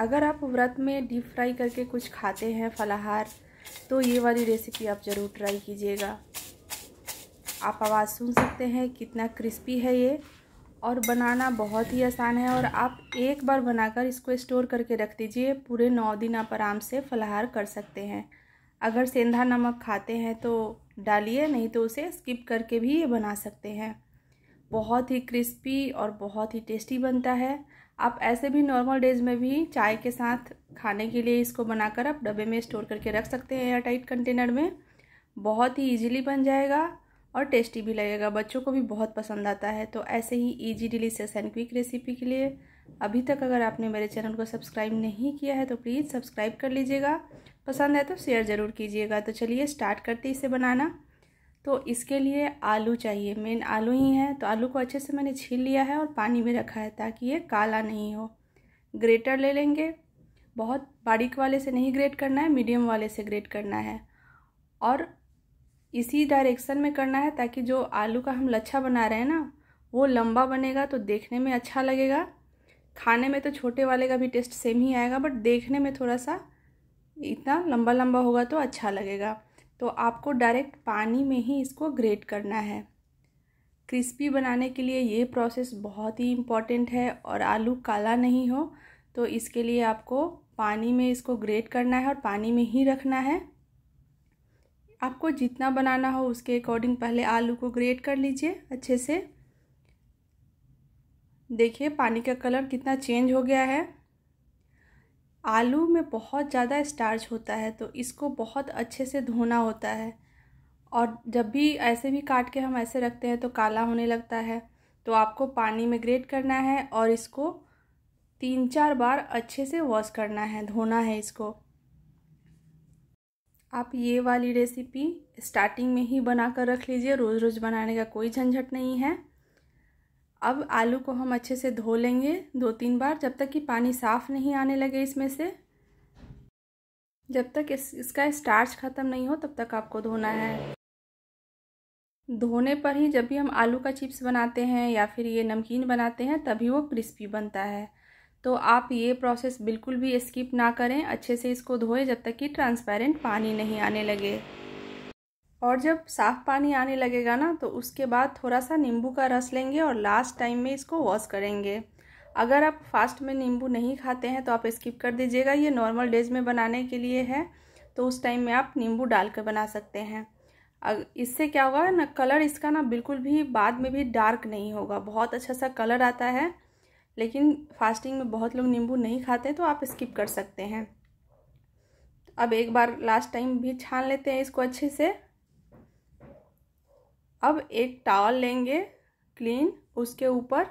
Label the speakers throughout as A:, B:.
A: अगर आप व्रत में डीप फ्राई करके कुछ खाते हैं फलाहार तो ये वाली रेसिपी आप ज़रूर ट्राई कीजिएगा आप आवाज़ सुन सकते हैं कितना क्रिस्पी है ये और बनाना बहुत ही आसान है और आप एक बार बनाकर इसको स्टोर करके रख दीजिए पूरे नौ दिन आप आराम से फलाहार कर सकते हैं अगर सेंधा नमक खाते हैं तो डालिए नहीं तो उसे स्किप करके भी ये बना सकते हैं बहुत ही क्रिस्पी और बहुत ही टेस्टी बनता है आप ऐसे भी नॉर्मल डेज में भी चाय के साथ खाने के लिए इसको बनाकर आप डब्बे में स्टोर करके रख सकते हैं एयर टाइट कंटेनर में बहुत ही इजीली बन जाएगा और टेस्टी भी लगेगा बच्चों को भी बहुत पसंद आता है तो ऐसे ही easy delicious and quick recipe के लिए अभी तक अगर आपने मेरे चैनल को सब्सक्राइब नहीं किया है तो प्लीज़ सब्सक्राइब कर लीजिएगा पसंद है तो शेयर ज़रूर कीजिएगा तो चलिए स्टार्ट करते इसे बनाना तो इसके लिए आलू चाहिए मेन आलू ही है तो आलू को अच्छे से मैंने छील लिया है और पानी में रखा है ताकि ये काला नहीं हो ग्रेटर ले लेंगे बहुत बारीक वाले से नहीं ग्रेट करना है मीडियम वाले से ग्रेट करना है और इसी डायरेक्शन में करना है ताकि जो आलू का हम लच्छा बना रहे हैं ना वो लंबा बनेगा तो देखने में अच्छा लगेगा खाने में तो छोटे वाले का भी टेस्ट सेम ही आएगा बट देखने में थोड़ा सा इतना लंबा लंबा होगा तो अच्छा लगेगा तो आपको डायरेक्ट पानी में ही इसको ग्रेट करना है क्रिस्पी बनाने के लिए ये प्रोसेस बहुत ही इम्पॉर्टेंट है और आलू काला नहीं हो तो इसके लिए आपको पानी में इसको ग्रेट करना है और पानी में ही रखना है आपको जितना बनाना हो उसके अकॉर्डिंग पहले आलू को ग्रेट कर लीजिए अच्छे से देखिए पानी का कलर कितना चेंज हो गया है आलू में बहुत ज़्यादा स्टार्च होता है तो इसको बहुत अच्छे से धोना होता है और जब भी ऐसे भी काट के हम ऐसे रखते हैं तो काला होने लगता है तो आपको पानी में ग्रेट करना है और इसको तीन चार बार अच्छे से वॉश करना है धोना है इसको आप ये वाली रेसिपी स्टार्टिंग में ही बना कर रख लीजिए रोज़ रोज़ बनाने का कोई झंझट नहीं है अब आलू को हम अच्छे से धो लेंगे दो तीन बार जब तक कि पानी साफ़ नहीं आने लगे इसमें से जब तक इस, इसका स्टार्च ख़त्म नहीं हो तब तक आपको धोना है धोने पर ही जब भी हम आलू का चिप्स बनाते हैं या फिर ये नमकीन बनाते हैं तभी वो क्रिस्पी बनता है तो आप ये प्रोसेस बिल्कुल भी स्किप ना करें अच्छे से इसको धोएं जब तक कि ट्रांसपेरेंट पानी नहीं आने लगे और जब साफ़ पानी आने लगेगा ना तो उसके बाद थोड़ा सा नींबू का रस लेंगे और लास्ट टाइम में इसको वॉश करेंगे अगर आप फास्ट में नींबू नहीं खाते हैं तो आप स्किप कर दीजिएगा ये नॉर्मल डेज में बनाने के लिए है तो उस टाइम में आप नींबू डाल कर बना सकते हैं इससे क्या होगा ना कलर इसका ना बिल्कुल भी बाद में भी डार्क नहीं होगा बहुत अच्छा सा कलर आता है लेकिन फास्टिंग में बहुत लोग नींबू नहीं खाते तो आप स्किप कर सकते हैं अब एक बार लास्ट टाइम भी छान लेते हैं इसको अच्छे से अब एक टावल लेंगे क्लीन उसके ऊपर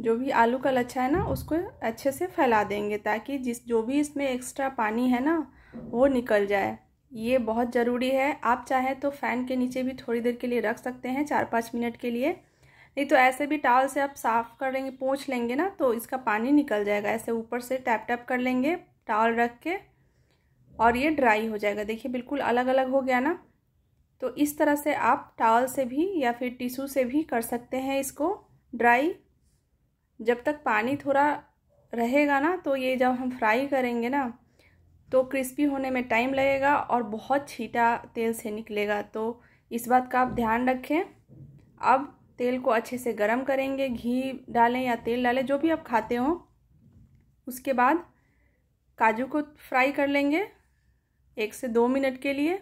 A: जो भी आलू का लच्छा है ना उसको अच्छे से फैला देंगे ताकि जिस जो भी इसमें एक्स्ट्रा पानी है ना वो निकल जाए ये बहुत ज़रूरी है आप चाहें तो फ़ैन के नीचे भी थोड़ी देर के लिए रख सकते हैं चार पाँच मिनट के लिए नहीं तो ऐसे भी टावल से आप साफ़ करेंगे पोंछ लेंगे ना तो इसका पानी निकल जाएगा ऐसे ऊपर से टैप टैप कर लेंगे टावल रख के और ये ड्राई हो जाएगा देखिए बिल्कुल अलग अलग हो गया ना तो इस तरह से आप टावल से भी या फिर टिशू से भी कर सकते हैं इसको ड्राई जब तक पानी थोड़ा रहेगा ना तो ये जब हम फ्राई करेंगे ना तो क्रिस्पी होने में टाइम लगेगा और बहुत छीटा तेल से निकलेगा तो इस बात का आप ध्यान रखें अब तेल को अच्छे से गर्म करेंगे घी डालें या तेल डालें जो भी आप खाते हो उसके बाद काजू को फ्राई कर लेंगे एक से दो मिनट के लिए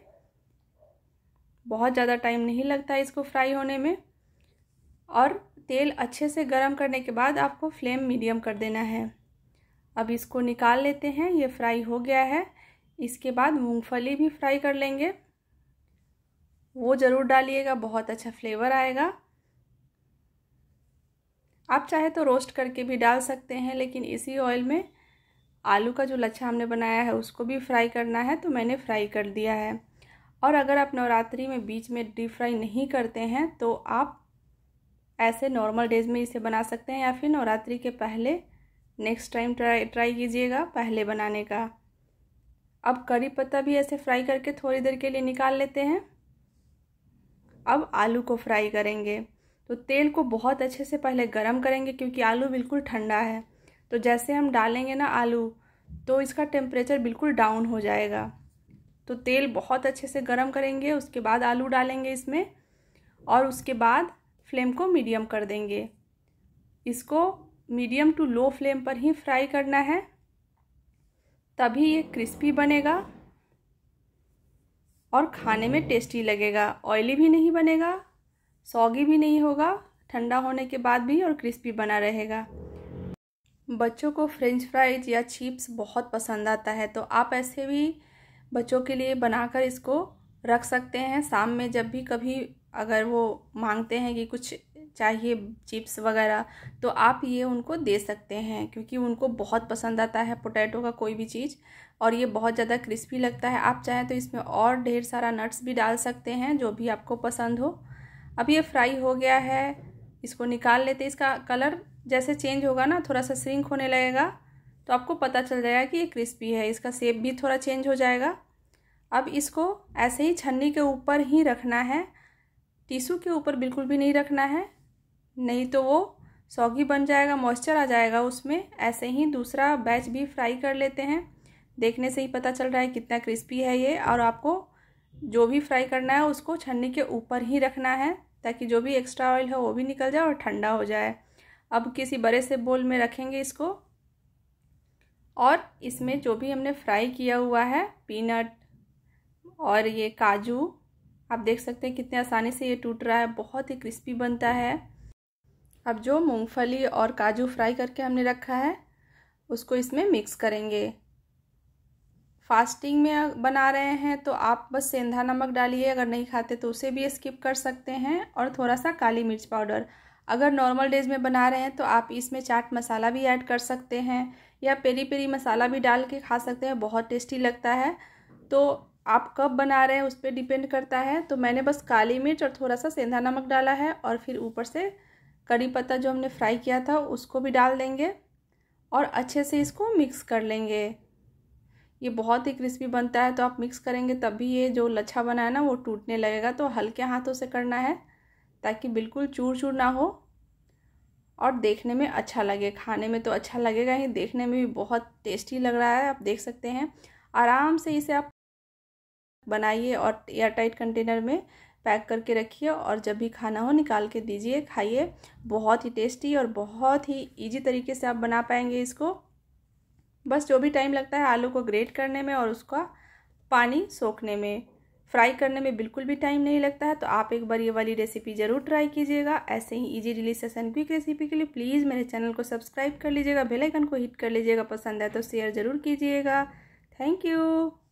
A: बहुत ज़्यादा टाइम नहीं लगता इसको फ्राई होने में और तेल अच्छे से गर्म करने के बाद आपको फ्लेम मीडियम कर देना है अब इसको निकाल लेते हैं ये फ्राई हो गया है इसके बाद मूंगफली भी फ्राई कर लेंगे वो ज़रूर डालिएगा बहुत अच्छा फ्लेवर आएगा आप चाहे तो रोस्ट करके भी डाल सकते हैं लेकिन इसी ऑयल में आलू का जो लच्छा हमने बनाया है उसको भी फ्राई करना है तो मैंने फ्राई कर दिया है और अगर आप नवरात्रि में बीच में डीप फ्राई नहीं करते हैं तो आप ऐसे नॉर्मल डेज में इसे बना सकते हैं या फिर नवरात्रि के पहले नेक्स्ट टाइम ट्राई ट्राई कीजिएगा पहले बनाने का अब करी पत्ता भी ऐसे फ्राई करके थोड़ी देर के लिए निकाल लेते हैं अब आलू को फ्राई करेंगे तो तेल को बहुत अच्छे से पहले गर्म करेंगे क्योंकि आलू बिल्कुल ठंडा है तो जैसे हम डालेंगे ना आलू तो इसका टेम्परेचर बिल्कुल डाउन हो जाएगा तो तेल बहुत अच्छे से गर्म करेंगे उसके बाद आलू डालेंगे इसमें और उसके बाद फ्लेम को मीडियम कर देंगे इसको मीडियम टू लो फ्लेम पर ही फ्राई करना है तभी ये क्रिस्पी बनेगा और खाने में टेस्टी लगेगा ऑयली भी नहीं बनेगा सॉगी भी नहीं होगा ठंडा होने के बाद भी और क्रिस्पी बना रहेगा बच्चों को फ्रेंच फ्राइज या चिप्स बहुत पसंद आता है तो आप ऐसे भी बच्चों के लिए बनाकर इसको रख सकते हैं शाम में जब भी कभी अगर वो मांगते हैं कि कुछ चाहिए चिप्स वगैरह तो आप ये उनको दे सकते हैं क्योंकि उनको बहुत पसंद आता है पोटैटो का कोई भी चीज़ और ये बहुत ज़्यादा क्रिस्पी लगता है आप चाहें तो इसमें और ढेर सारा नट्स भी डाल सकते हैं जो भी आपको पसंद हो अब ये फ्राई हो गया है इसको निकाल लेते इसका कलर जैसे चेंज होगा ना थोड़ा सा श्रिंक होने लगेगा तो आपको पता चल जाएगा कि ये क्रिस्पी है इसका सेप भी थोड़ा चेंज हो जाएगा अब इसको ऐसे ही छन्नी के ऊपर ही रखना है टिशू के ऊपर बिल्कुल भी नहीं रखना है नहीं तो वो सौगी बन जाएगा मॉइस्चर आ जाएगा उसमें ऐसे ही दूसरा बैच भी फ्राई कर लेते हैं देखने से ही पता चल रहा है कितना क्रिस्पी है ये और आपको जो भी फ्राई करना है उसको छन्नी के ऊपर ही रखना है ताकि जो भी एक्स्ट्रा ऑयल है वो भी निकल जाए और ठंडा हो जाए अब किसी बड़े से बोल में रखेंगे इसको और इसमें जो भी हमने फ्राई किया हुआ है पीनट और ये काजू आप देख सकते हैं कितने आसानी से ये टूट रहा है बहुत ही क्रिस्पी बनता है अब जो मूंगफली और काजू फ्राई करके हमने रखा है उसको इसमें मिक्स करेंगे फास्टिंग में बना रहे हैं तो आप बस सेंधा नमक डालिए अगर नहीं खाते तो उसे भी स्किप कर सकते हैं और थोड़ा सा काली मिर्च पाउडर अगर नॉर्मल डेज में बना रहे हैं तो आप इसमें चाट मसाला भी ऐड कर सकते हैं या पेरी पेरी मसाला भी डाल के खा सकते हैं बहुत टेस्टी लगता है तो आप कब बना रहे हैं उस पर डिपेंड करता है तो मैंने बस काली मिर्च और थोड़ा सा सेंधा नमक डाला है और फिर ऊपर से कड़ी पत्ता जो हमने फ्राई किया था उसको भी डाल देंगे और अच्छे से इसको मिक्स कर लेंगे ये बहुत ही क्रिस्पी बनता है तो आप मिक्स करेंगे तब भी ये जो लच्छा बना है ना वो टूटने लगेगा तो हल्के हाथों से करना है ताकि बिल्कुल चूर चूर ना हो और देखने में अच्छा लगे खाने में तो अच्छा लगेगा ही देखने में भी बहुत टेस्टी लग रहा है आप देख सकते हैं आराम से इसे आप बनाइए और एयर टाइट कंटेनर में पैक करके रखिए और जब भी खाना हो निकाल के दीजिए खाइए बहुत ही टेस्टी और बहुत ही इजी तरीके से आप बना पाएंगे इसको बस जो भी टाइम लगता है आलू को ग्रेट करने में और उसका पानी सोखने में फ्राई करने में बिल्कुल भी टाइम नहीं लगता है तो आप एक बार ये वाली रेसिपी ज़रूर ट्राई कीजिएगा ऐसे ही easy delicious and quick recipe के लिए प्लीज़ मेरे चैनल को सब्सक्राइब कर लीजिएगा बेल आइकन को हिट कर लीजिएगा पसंद है तो शेयर ज़रूर कीजिएगा थैंक यू